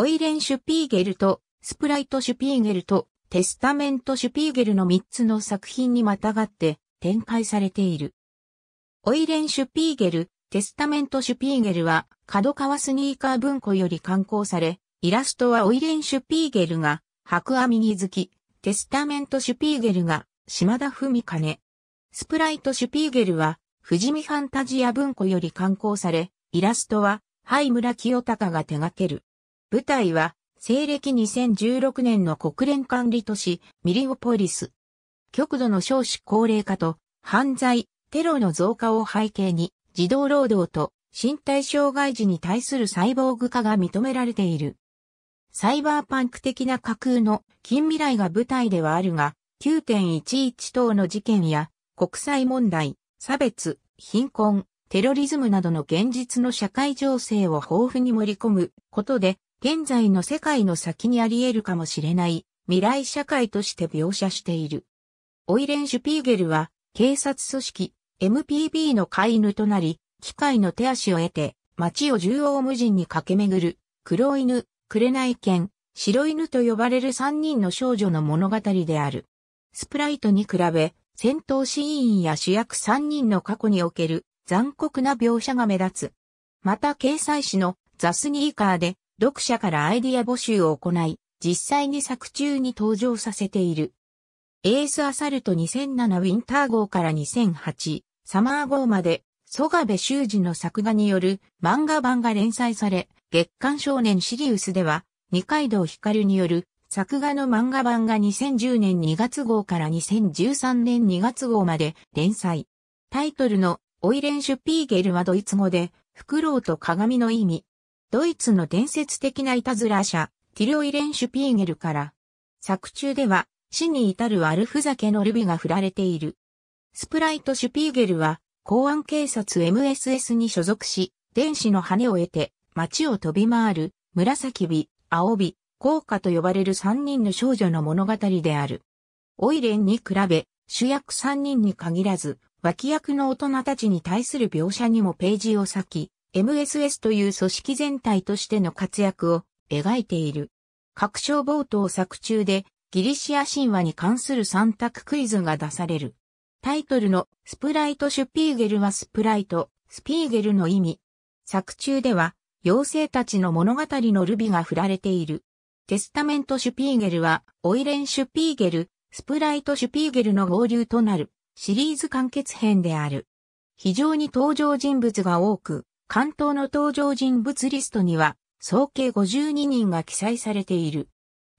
オイレン・シュピーゲルと、スプライト・シュピーゲルと、テスタメント・シュピーゲルの3つの作品にまたがって展開されている。オイレン・シュピーゲル、テスタメント・シュピーゲルは、角川スニーカー文庫より刊行され、イラストはオイレン・シュピーゲルが、白阿弥好き、テスタメント・シュピーゲルが、島田文金。スプライト・シュピーゲルは、富士見ファンタジア文庫より刊行され、イラストは、灰村清隆が手掛ける。舞台は、西暦2016年の国連管理都市、ミリオポリス。極度の少子高齢化と、犯罪、テロの増加を背景に、児童労働と身体障害児に対するサイボーグ化が認められている。サイバーパンク的な架空の近未来が舞台ではあるが、9.11等の事件や国際問題、差別、貧困、テロリズムなどの現実の社会情勢を豊富に盛り込むことで、現在の世界の先にあり得るかもしれない未来社会として描写している。オイレン・シュピーゲルは警察組織 MPB の飼い犬となり、機械の手足を得て街を縦横無尽に駆け巡る黒犬、紅犬、白犬と呼ばれる三人の少女の物語である。スプライトに比べ、戦闘シーンや主役三人の過去における残酷な描写が目立つ。また掲載誌のザ・スニーカーで読者からアイディア募集を行い、実際に作中に登場させている。エースアサルト2007ウィンター号から2008サマー号まで、ソガベ修二の作画による漫画版が連載され、月刊少年シリウスでは、二階堂光による作画の漫画版が2010年2月号から2013年2月号まで連載。タイトルのオイレンシュピーゲルはドイツ語で、フクロウと鏡の意味、ドイツの伝説的ないたずら者、ティルオイレン・シュピーゲルから、作中では死に至る悪ふざけのルビが振られている。スプライト・シュピーゲルは、公安警察 MSS に所属し、電子の羽を得て、街を飛び回る、紫火、青火、効果と呼ばれる三人の少女の物語である。オイレンに比べ、主役三人に限らず、脇役の大人たちに対する描写にもページを割き、MSS という組織全体としての活躍を描いている。各章冒頭作中でギリシア神話に関する3択クイズが出される。タイトルのスプライトシュピーゲルはスプライト、スピーゲルの意味。作中では妖精たちの物語のルビが振られている。テスタメントシュピーゲルはオイレンシュピーゲル、スプライトシュピーゲルの合流となるシリーズ完結編である。非常に登場人物が多く、関東の登場人物リストには、総計52人が記載されている。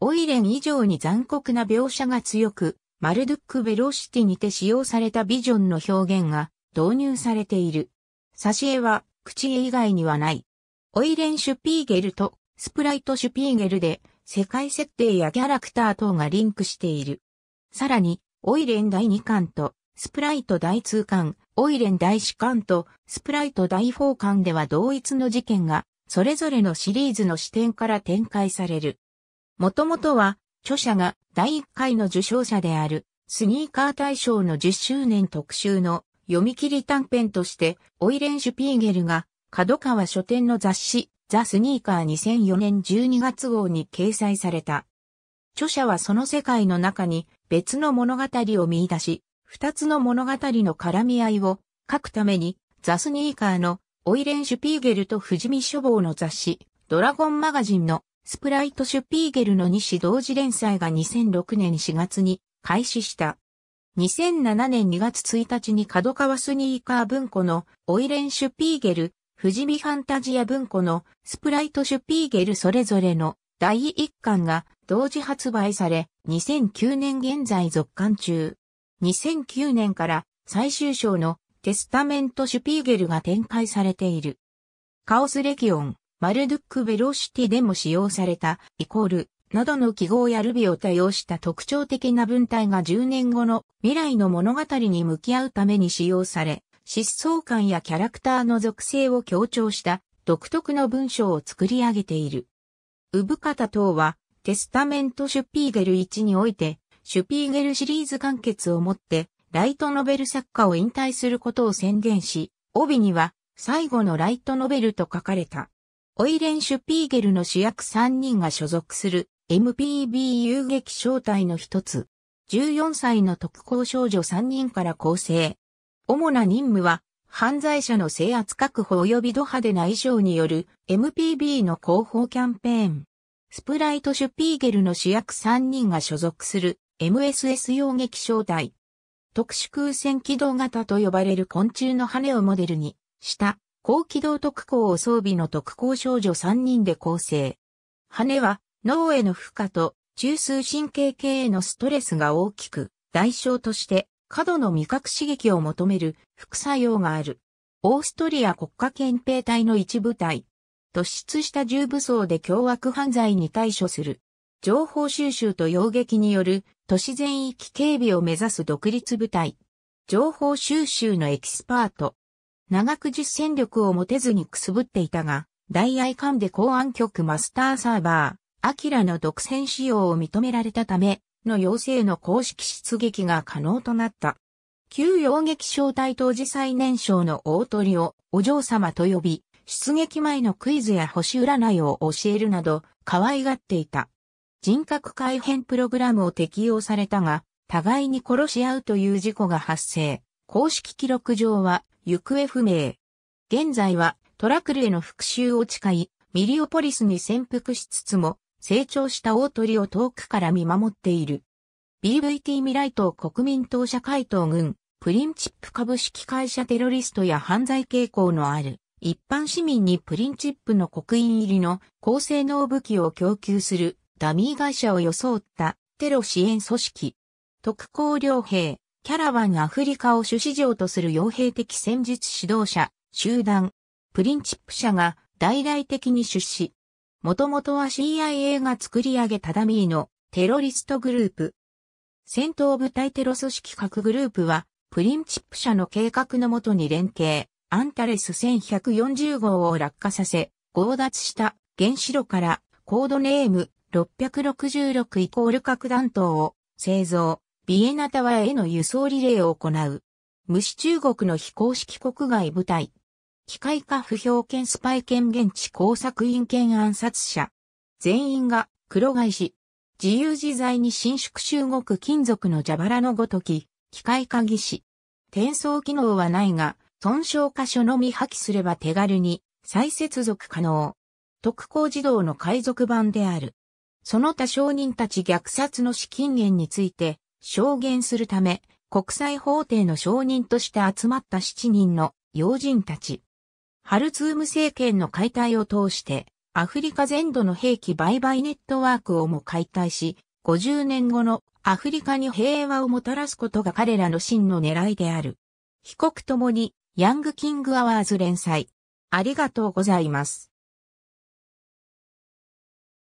オイレン以上に残酷な描写が強く、マルドゥック・ベロシティにて使用されたビジョンの表現が導入されている。挿絵は、口絵以外にはない。オイレン・シュピーゲルとスプライト・シュピーゲルで、世界設定やキャラクター等がリンクしている。さらに、オイレン第2巻と、スプライト第2巻、オイレン大士官とスプライト大法官では同一の事件が、それぞれのシリーズの視点から展開される。もともとは、著者が第1回の受賞者である、スニーカー大賞の10周年特集の読み切り短編として、オイレン・シュピーゲルが、角川書店の雑誌、ザ・スニーカー2004年12月号に掲載された。著者はその世界の中に別の物語を見出し、二つの物語の絡み合いを書くために、ザ・スニーカーのオイレン・シュピーゲルと藤見書房の雑誌、ドラゴンマガジンのスプライト・シュピーゲルの2誌同時連載が2006年4月に開始した。2007年2月1日に角川スニーカー文庫のオイレン・シュピーゲル、藤見ファンタジア文庫のスプライト・シュピーゲルそれぞれの第1巻が同時発売され、2009年現在続刊中。2009年から最終章のテスタメント・シュピーゲルが展開されている。カオス・レキオン、マルドゥック・ベロシティでも使用された、イコール、などの記号やルビを多用した特徴的な文体が10年後の未来の物語に向き合うために使用され、疾走感やキャラクターの属性を強調した独特の文章を作り上げている。産方等はテスタメント・シュピーゲル1においてシュピーゲルシリーズ完結をもって、ライトノベル作家を引退することを宣言し、帯には、最後のライトノベルと書かれた。オイレン・シュピーゲルの主役3人が所属する MPB 遊撃小隊の一つ。14歳の特攻少女3人から構成。主な任務は、犯罪者の制圧確保及びド派手な衣装による MPB の広報キャンペーン。スプライト・シュピーゲルの主役3人が所属する MSS 用撃小隊。特殊空戦機動型と呼ばれる昆虫の羽をモデルにした高機動特攻を装備の特攻少女3人で構成。羽は脳への負荷と中枢神経系へのストレスが大きく代償として過度の味覚刺激を求める副作用がある。オーストリア国家憲兵隊の一部隊。突出した重武装で凶悪犯罪に対処する。情報収集と要撃による都市全域警備を目指す独立部隊。情報収集のエキスパート。長く実践力を持てずにくすぶっていたが、大愛館で公安局マスターサーバー、アキラの独占使用を認められたため、の要請の公式出撃が可能となった。旧洋撃小隊当時最年少の大鳥をお嬢様と呼び、出撃前のクイズや星占いを教えるなど、可愛がっていた。人格改変プログラムを適用されたが、互いに殺し合うという事故が発生。公式記録上は行方不明。現在はトラクルへの復讐を誓い、ミリオポリスに潜伏しつつも、成長した大鳥を遠くから見守っている。BVT 未来党国民党社会党軍、プリンチップ株式会社テロリストや犯罪傾向のある、一般市民にプリンチップの刻印入りの高性能武器を供給するダミー会社を装ったテロ支援組織。特攻良兵、キャラバンアフリカを主市場とする傭兵的戦術指導者、集団、プリンチップ社が大々的に出資。もともとは CIA が作り上げたダミーのテロリストグループ。戦闘部隊テロ組織各グループは、プリンチップ社の計画のもとに連携、アンタレス1140号を落下させ、強奪した原子炉からコードネーム666イコール核弾頭を製造、ビエナタワーへの輸送リレーを行う。無視中国の非公式国外部隊。機械化不評権スパイ権現地工作員権暗殺者。全員が黒返し。自由自在に伸縮中国金属の蛇腹のごとき、機械化技師。転送機能はないが、損傷箇所のみ破棄すれば手軽に再接続可能。特攻自動の海賊版である。その他商人たち虐殺の資金源について証言するため、国際法廷の証人として集まった7人の要人たち。ハルツーム政権の解体を通して、アフリカ全土の兵器売買ネットワークをも解体し、50年後のアフリカに平和をもたらすことが彼らの真の狙いである。被告ともに、ヤングキングアワーズ連載。ありがとうございます。